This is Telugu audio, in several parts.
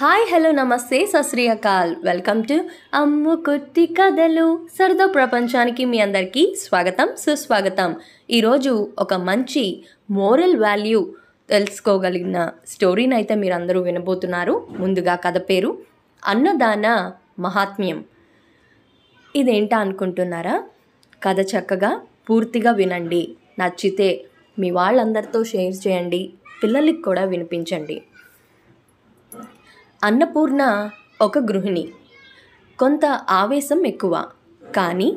హాయ్ హలో నమస్తే అకాల్ వెల్కమ్ టు అమ్ము కొద్ది కథలు సరదా ప్రపంచానికి మీ అందరికీ స్వాగతం సుస్వాగతం ఈరోజు ఒక మంచి మోరల్ వాల్యూ తెలుసుకోగలిగిన స్టోరీని అయితే మీరు అందరూ వినబోతున్నారు ముందుగా కథ పేరు అన్నదాన మహాత్మ్యం ఇదేంటా అనుకుంటున్నారా కథ చక్కగా పూర్తిగా వినండి నచ్చితే మీ వాళ్ళందరితో షేర్ చేయండి పిల్లలకి కూడా వినిపించండి అన్నపూర్ణ ఒక గృహిణి కొంత ఆవేశం ఎక్కువ కానీ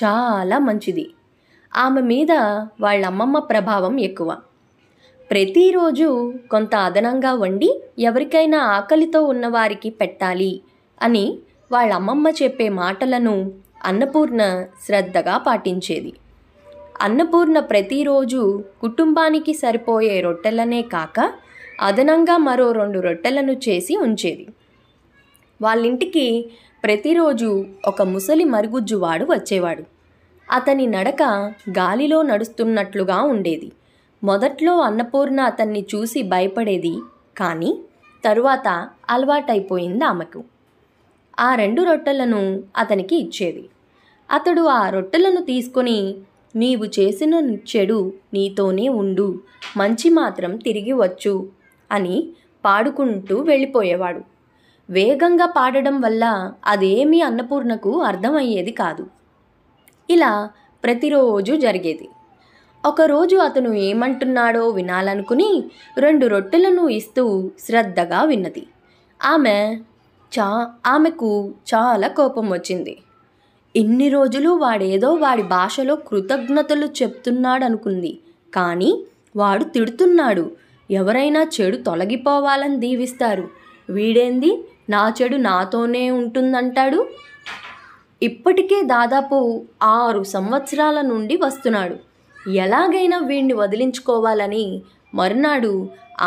చాలా మంచిది ఆమె మీద వాళ్ళ అమ్మమ్మ ప్రభావం ఎక్కువ ప్రతిరోజు కొంత అదనంగా వండి ఎవరికైనా ఆకలితో ఉన్నవారికి పెట్టాలి అని వాళ్ళ అమ్మమ్మ చెప్పే మాటలను అన్నపూర్ణ శ్రద్ధగా పాటించేది అన్నపూర్ణ ప్రతిరోజు కుటుంబానికి సరిపోయే రొట్టెలనే కాక అదనంగా మరో రెండు రొట్టెలను చేసి ఉంచేది వాళ్ళింటికి ప్రతిరోజు ఒక ముసలి మరుగుజ్జువాడు వచ్చేవాడు అతని నడక గాలిలో నడుస్తున్నట్లుగా ఉండేది మొదట్లో అన్నపూర్ణ అతన్ని చూసి భయపడేది కానీ తరువాత అలవాటైపోయింది ఆమెకు ఆ రెండు రొట్టెలను అతనికి ఇచ్చేది అతడు ఆ రొట్టెలను తీసుకొని నీవు చేసిన చెడు నీతోనే ఉండు మంచి మాత్రం తిరిగి వచ్చు అని పాడుకుంటూ వెళ్ళిపోయేవాడు వేగంగా పాడడం వల్ల అదేమీ అన్నపూర్ణకు అర్థమయ్యేది కాదు ఇలా ప్రతిరోజు జరిగేది ఒకరోజు అతను ఏమంటున్నాడో వినాలనుకుని రెండు రొట్టెలను ఇస్తూ శ్రద్ధగా విన్నది ఆమె చా ఆమెకు చాలా కోపం వచ్చింది ఇన్ని రోజులు వాడేదో వాడి భాషలో కృతజ్ఞతలు చెప్తున్నాడనుకుంది కానీ వాడు తిడుతున్నాడు ఎవరైనా చెడు తొలగిపోవాలని దీవిస్తారు వీడేంది నా చెడు నాతోనే ఉంటుందంటాడు ఇప్పటికే దాదాపు ఆరు సంవత్సరాల నుండి వస్తున్నాడు ఎలాగైనా వీణ్ణి వదిలించుకోవాలని మరునాడు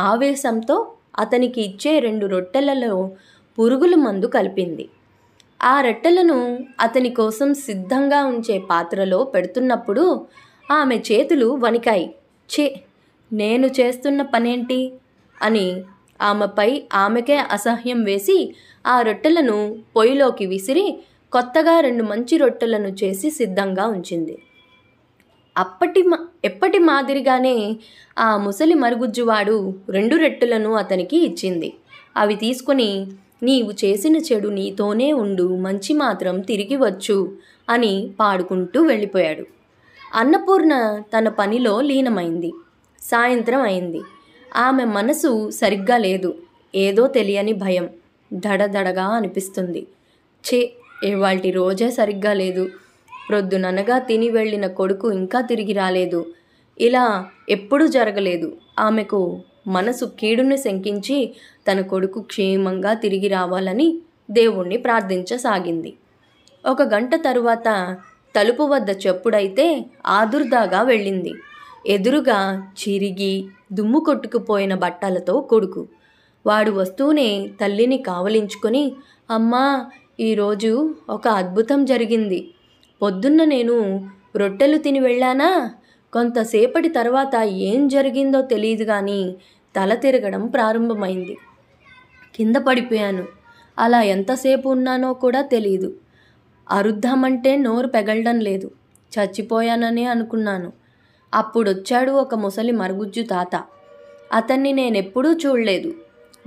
ఆవేశంతో అతనికి ఇచ్చే రెండు రొట్టెలలో పురుగుల మందు కలిపింది ఆ రొట్టెలను అతని కోసం సిద్ధంగా ఉంచే పాత్రలో పెడుతున్నప్పుడు ఆమె చేతులు వణికాయి చే నేను చేస్తున్న పనేంటి అని ఆమెపై ఆమెకే అసహ్యం వేసి ఆ రొట్టెలను పొయ్యిలోకి విసిరి కొత్తగా రెండు మంచి రొట్టెలను చేసి సిద్ధంగా ఉంచింది అప్పటి మా ఎప్పటి మాదిరిగానే ఆ ముసలి మరుగుజ్జువాడు రెండు రొట్టెలను అతనికి ఇచ్చింది అవి తీసుకుని నీవు చేసిన చెడు నీతోనే ఉండు మంచి మాత్రం తిరిగి వచ్చు అని పాడుకుంటూ వెళ్ళిపోయాడు అన్నపూర్ణ తన పనిలో లీనమైంది సాయంత్రం అయింది ఆమె మనసు సరిగ్గా లేదు ఏదో తెలియని భయం దడదడగా అనిపిస్తుంది చే ఇవాల్టి రోజే సరిగ్గా లేదు ప్రొద్దుననగా తిని వెళ్ళిన కొడుకు ఇంకా తిరిగి రాలేదు ఇలా ఎప్పుడూ జరగలేదు ఆమెకు మనసు కీడుని శంకించి తన కొడుకు క్షేమంగా తిరిగి రావాలని దేవుణ్ణి ప్రార్థించసాగింది ఒక గంట తరువాత తలుపు వద్ద చెప్పుడైతే ఆదుర్దాగా వెళ్ళింది ఎదురుగా చిరిగి దుమ్ము కొట్టుకుపోయిన బట్టలతో కొడుకు వాడు వస్తూనే తల్లిని కావలించుకొని అమ్మా ఈరోజు ఒక అద్భుతం జరిగింది పొద్దున్న నేను రొట్టెలు తిని వెళ్ళానా కొంతసేపటి తర్వాత ఏం జరిగిందో తెలియదు కానీ తల తిరగడం ప్రారంభమైంది కింద పడిపోయాను అలా ఎంతసేపు ఉన్నానో కూడా తెలియదు అరుద్దామంటే నోరు పెగలడం లేదు చచ్చిపోయాననే అనుకున్నాను అప్పుడొచ్చాడు ఒక ముసలి మరుగుజ్జు తాత అతన్ని నేనెప్పుడూ చూడలేదు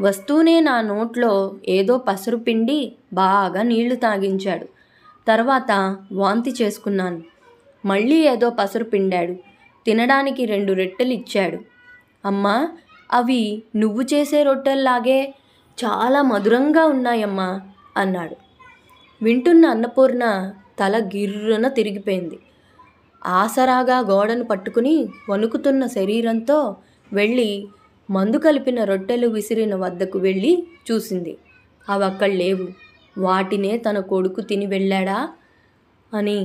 వస్తూనే నా నోట్లో ఏదో పసరు పిండి బాగా నీళ్లు తాగించాడు తర్వాత వాంతి చేసుకున్నాను మళ్ళీ ఏదో పసరు పిండాడు తినడానికి రెండు రొట్టెలు ఇచ్చాడు అమ్మా అవి నువ్వు చేసే రొట్టెల్లాగే చాలా మధురంగా ఉన్నాయమ్మా అన్నాడు వింటున్న అన్నపూర్ణ తల గిర్రున తిరిగిపోయింది ఆసరాగా గోడను పట్టుకుని వణుకుతున్న శరీరంతో వెళ్ళి మందు కలిపిన రొట్టెలు విసిరిన వద్దకు వెళ్ళి చూసింది అవి అక్కడ లేవు వాటినే తన కొడుకు తిని వెళ్ళాడా అని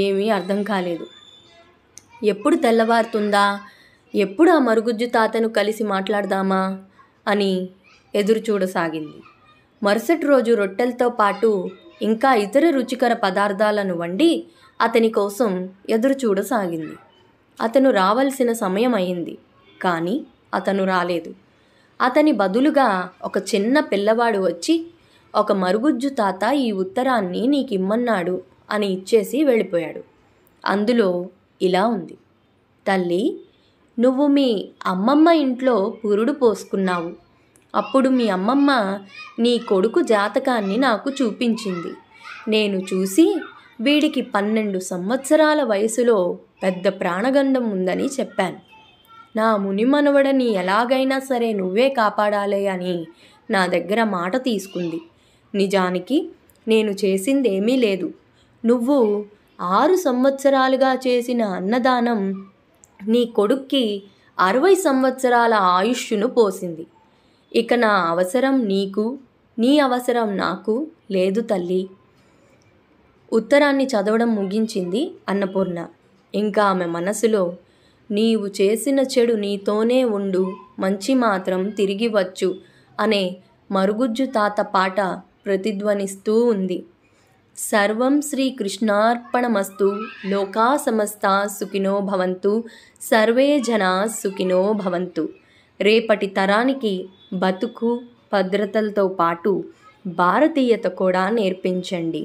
ఏమీ అర్థం కాలేదు ఎప్పుడు తెల్లవారుతుందా ఎప్పుడు ఆ మరుగుజ్జు తాతను కలిసి మాట్లాడదామా అని ఎదురు చూడసాగింది మరుసటి రోజు రొట్టెలతో పాటు ఇంకా ఇతర రుచికర పదార్థాలను వండి అతని కోసం ఎదురుచూడసాగింది అతను రావలసిన సమయం అయింది కానీ అతను రాలేదు అతని బదులుగా ఒక చిన్న పిల్లవాడు వచ్చి ఒక మరుగుజ్జు తాత ఈ ఉత్తరాన్ని నీకు ఇమ్మన్నాడు అని ఇచ్చేసి వెళ్ళిపోయాడు అందులో ఇలా ఉంది తల్లి నువ్వు మీ అమ్మమ్మ ఇంట్లో పురుడు పోసుకున్నావు అప్పుడు మీ అమ్మమ్మ నీ కొడుకు జాతకాన్ని నాకు చూపించింది నేను చూసి వీడికి పన్నెండు సంవత్సరాల వయసులో పెద్ద ప్రాణగండం ఉందని చెప్పాను నా మునిమనవడని ఎలాగైనా సరే నువ్వే కాపాడాలి అని నా దగ్గర మాట తీసుకుంది నిజానికి నేను చేసిందేమీ లేదు నువ్వు ఆరు సంవత్సరాలుగా చేసిన అన్నదానం నీ కొడుక్కి అరవై సంవత్సరాల ఆయుష్ను పోసింది ఇక నా అవసరం నీకు నీ అవసరం నాకు లేదు తల్లి ఉత్తరాన్ని చదవడం ముగించింది అన్నపూర్ణ ఇంకా ఆమె మనసులో నీవు చేసిన చెడు నీతోనే ఉండు మంచి మాత్రం తిరిగి వచ్చు అనే మరుగుజ్జు తాత పాట ప్రతిధ్వనిస్తూ ఉంది సర్వం శ్రీకృష్ణార్పణమస్తు లోకా సమస్త సుఖినో భవంతు సర్వే జనా సుఖినో భవంతు రేపటి తరానికి బతుకు భద్రతలతో పాటు భారతీయత కూడా నేర్పించండి